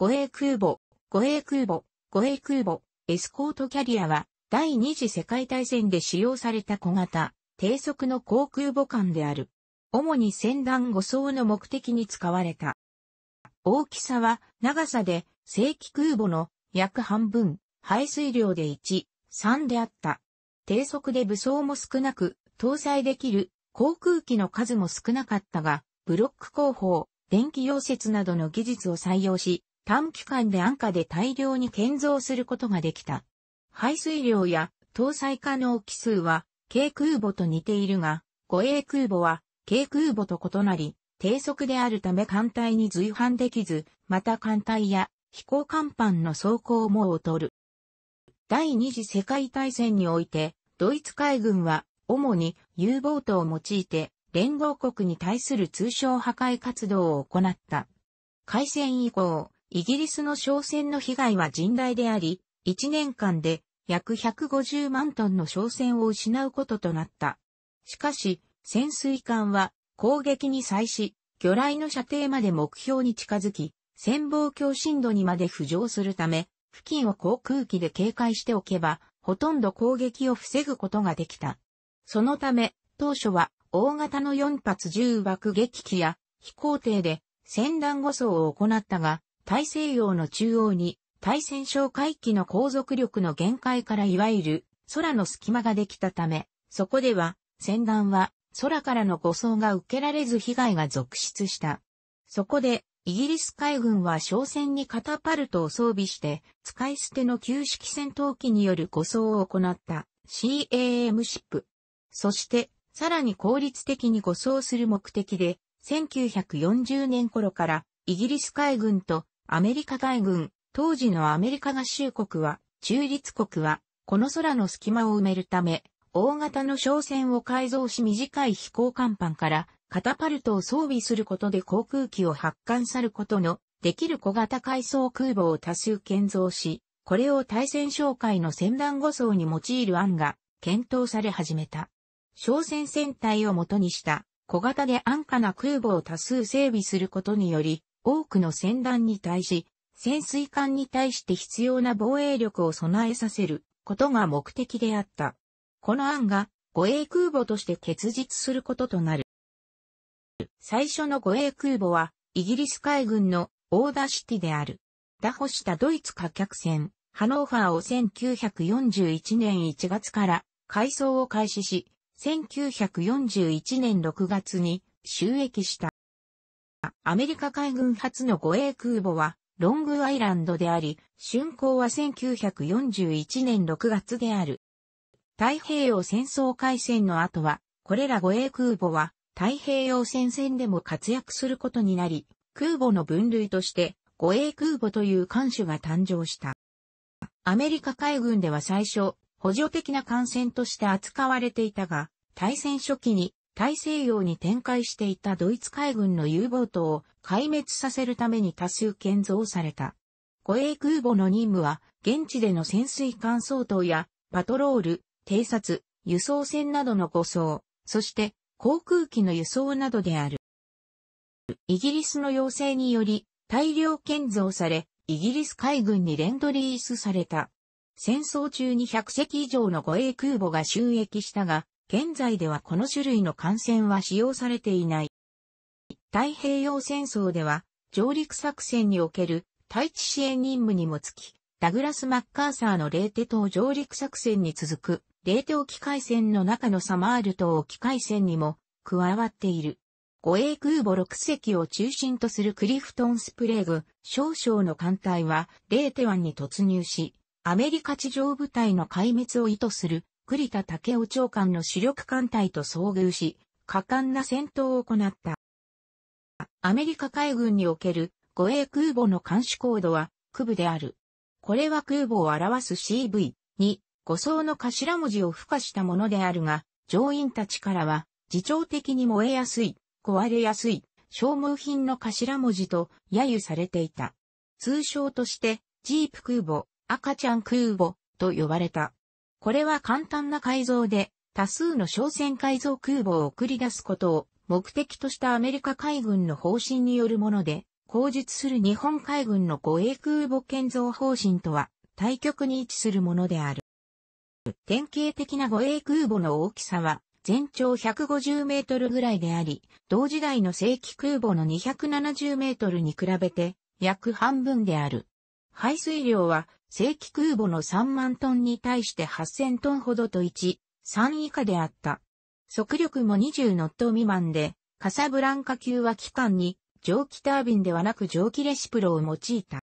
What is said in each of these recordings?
護衛空母、護衛空母、護衛空母、エスコートキャリアは、第二次世界大戦で使用された小型、低速の航空母艦である。主に船団護送の目的に使われた。大きさは、長さで、正規空母の約半分、排水量で1、3であった。低速で武装も少なく、搭載できる航空機の数も少なかったが、ブロック工法、電気溶接などの技術を採用し、短期間で安価で大量に建造することができた。排水量や搭載可能機数は軽空母と似ているが、護衛空母は軽空母と異なり、低速であるため艦隊に随伴できず、また艦隊や飛行甲板の走行も劣る。第二次世界大戦において、ドイツ海軍は主に U ボートを用いて連合国に対する通商破壊活動を行った。開戦以降、イギリスの商船の被害は甚大であり、1年間で約150万トンの商船を失うこととなった。しかし、潜水艦は攻撃に際し、魚雷の射程まで目標に近づき、潜望鏡深度にまで浮上するため、付近を航空機で警戒しておけば、ほとんど攻撃を防ぐことができた。そのため、当初は大型の4発重爆撃機や飛行艇で船団護送を行ったが、大西洋の中央に、対戦哨戒機の航続力の限界からいわゆる空の隙間ができたため、そこでは、船団は空からの護送が受けられず被害が続出した。そこで、イギリス海軍は商船にカタパルトを装備して、使い捨ての旧式戦闘機による護送を行った CAM シップ。そして、さらに効率的に護送する目的で、1940年頃からイギリス海軍とアメリカ海軍、当時のアメリカ合衆国は、中立国は、この空の隙間を埋めるため、大型の商船を改造し短い飛行甲板から、カタパルトを装備することで航空機を発艦さることの、できる小型海藻空母を多数建造し、これを対戦哨戒の船団護送に用いる案が検討され始めた。商船船体を元にした小型で安価な空母を多数整備することにより、多くの船団に対し、潜水艦に対して必要な防衛力を備えさせることが目的であった。この案が護衛空母として結実することとなる。最初の護衛空母はイギリス海軍のオーダーシティである。打破したドイツ火客船ハノーファーを1941年1月から改装を開始し、1941年6月に収益した。アメリカ海軍初の護衛空母は、ロングアイランドであり、竣工は1941年6月である。太平洋戦争開戦の後は、これら護衛空母は太平洋戦線でも活躍することになり、空母の分類として護衛空母という艦種が誕生した。アメリカ海軍では最初、補助的な艦船として扱われていたが、大戦初期に大西洋に展開していたドイツ海軍の U ボートを壊滅させるために多数建造された。護衛空母の任務は、現地での潜水艦相当や、パトロール、偵察、輸送船などの護送、そして航空機の輸送などである。イギリスの要請により、大量建造され、イギリス海軍にレンドリースされた。戦争中に100隻以上の護衛空母が収益したが、現在ではこの種類の艦船は使用されていない。太平洋戦争では、上陸作戦における対地支援任務にもつき、ダグラス・マッカーサーのレーテ島上陸作戦に続く、レーテ沖海戦の中のサマール島沖海戦にも加わっている。護衛空母6隻を中心とするクリフトン・スプレーグ、少々の艦隊は、レーテ湾に突入し、アメリカ地上部隊の壊滅を意図する栗田武雄長官の主力艦隊と遭遇し、果敢な戦闘を行った。アメリカ海軍における護衛空母の監視コードは、区部である。これは空母を表す CV に、5層の頭文字を付加したものであるが、乗員たちからは、自重的に燃えやすい、壊れやすい、消耗品の頭文字と揶揄されていた。通称として、ジープ空母、赤ちゃん空母と呼ばれた。これは簡単な改造で、多数の商船改造空母を送り出すことを目的としたアメリカ海軍の方針によるもので、口述する日本海軍の護衛空母建造方針とは対極に位置するものである。典型的な護衛空母の大きさは全長150メートルぐらいであり、同時代の正規空母の270メートルに比べて約半分である。排水量は正規空母の3万トンに対して8000トンほどと1、3以下であった。速力も20ノット未満で、カサブランカ級は機関に蒸気タービンではなく蒸気レシプロを用いた。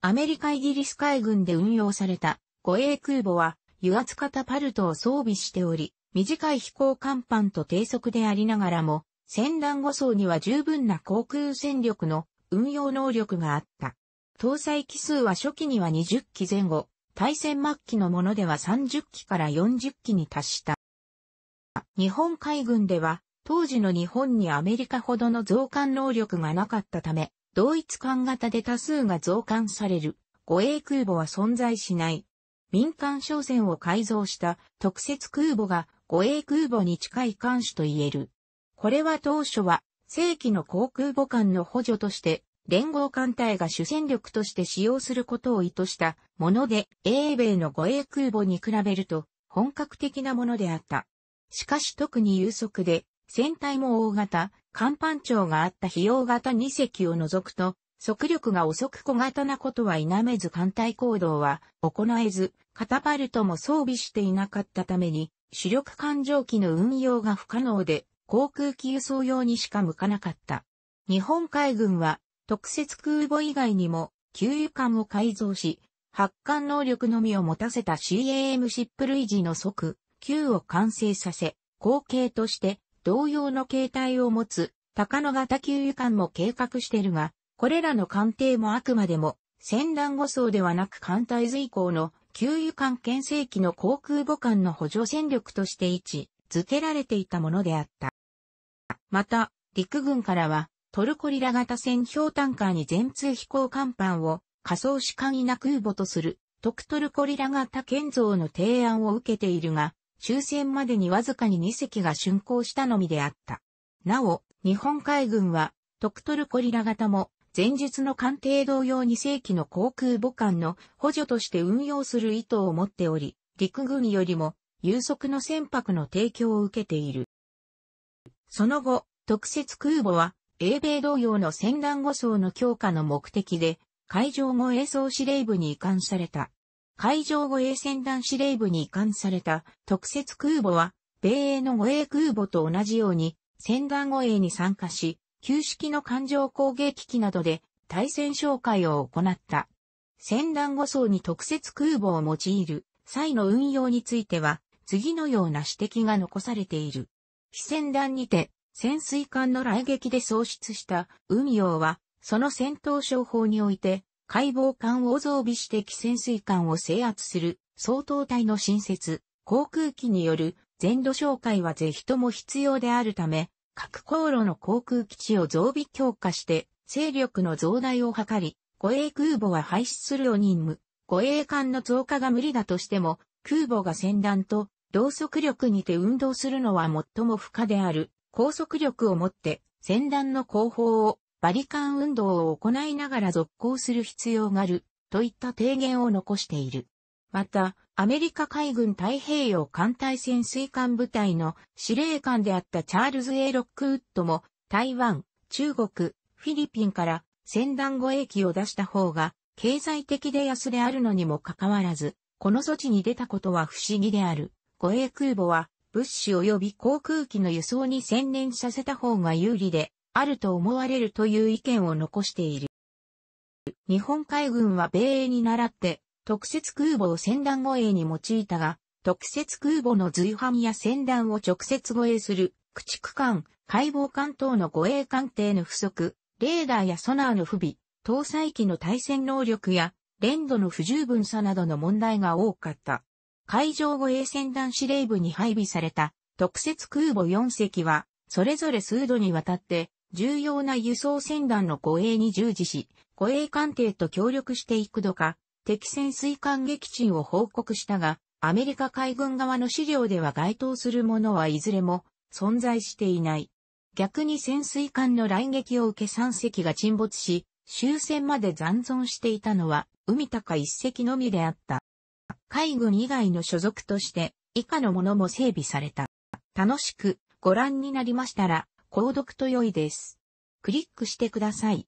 アメリカイギリス海軍で運用された護衛空母は油圧型パルトを装備しており、短い飛行甲板と低速でありながらも、戦団護送には十分な航空戦力の運用能力があった。搭載機数は初期には20機前後、対戦末期のものでは30機から40機に達した。日本海軍では、当時の日本にアメリカほどの増艦能力がなかったため、同一艦型で多数が増艦される、護衛空母は存在しない。民間商船を改造した特設空母が護衛空母に近い艦種と言える。これは当初は正規の航空母艦の補助として連合艦隊が主戦力として使用することを意図したもので、英米の護衛空母に比べると本格的なものであった。しかし特に有速で、船体も大型、甲板長があった費用型2隻を除くと、速力が遅く小型なことは否めず艦隊行動は行えず、カタパルトも装備していなかったために、主力艦上機の運用が不可能で、航空機輸送用にしか向かなかった。日本海軍は特設空母以外にも、給油艦を改造し、発艦能力のみを持たせた CAM シップ類似の即、9を完成させ、後継として同様の形態を持つ高野型給油艦も計画しているが、これらの艦艇もあくまでも、船団護送ではなく艦隊随行の給油艦建成機の航空母艦の補助戦力として位置付けられていたものであった。また、陸軍からはトルコリラ型船氷タンカーに全通飛行甲板を仮想主管な空母とする、特トルコリラ型建造の提案を受けているが、終戦までにわずかに2隻が竣工したのみであった。なお、日本海軍は、特トルコリラ型も、前述の艦艇同様2世紀の航空母艦の補助として運用する意図を持っており、陸軍よりも、有速の船舶の提供を受けている。その後、特設空母は、英米同様の戦乱護送の強化の目的で、海上護衛総司令部に移管された。海上護衛戦団司令部に移管された特設空母は、米英の護衛空母と同じように、戦団護衛に参加し、旧式の艦上攻撃機などで対戦紹介を行った。戦団護送に特設空母を用いる際の運用については、次のような指摘が残されている。非戦団にて、潜水艦の来撃で喪失した海洋は、その戦闘商法において、解剖艦を増備して既潜水艦を制圧する、相当体の新設、航空機による全土紹介は是非とも必要であるため、各航路の航空基地を増備強化して、勢力の増大を図り、護衛空母は廃止するを任務、護衛艦の増加が無理だとしても、空母が戦団と同速力にて運動するのは最も不可である。高速力を持って戦乱の後方をバリカン運動を行いながら続行する必要があるといった提言を残している。また、アメリカ海軍太平洋艦隊潜水艦部隊の司令官であったチャールズ・エロックウッドも台湾、中国、フィリピンから戦乱護衛機を出した方が経済的で安であるのにもかかわらず、この措置に出たことは不思議である。護衛空母は物資及び航空機の輸送に専念させた方が有利であると思われるという意見を残している。日本海軍は米英に倣って特設空母を戦団護衛に用いたが、特設空母の随伴や船団を直接護衛する駆逐艦、解剖艦等の護衛艦艇の不足、レーダーやソナーの不備、搭載機の対戦能力や、連度の不十分さなどの問題が多かった。海上護衛船団司令部に配備された特設空母4隻は、それぞれ数度にわたって、重要な輸送船団の護衛に従事し、護衛艦艇と協力していく度か、敵潜水艦撃沈を報告したが、アメリカ海軍側の資料では該当するものはいずれも存在していない。逆に潜水艦の来撃を受け3隻が沈没し、終戦まで残存していたのは海高1隻のみであった。海軍以外の所属として以下のものも整備された。楽しくご覧になりましたら、購読と良いです。クリックしてください。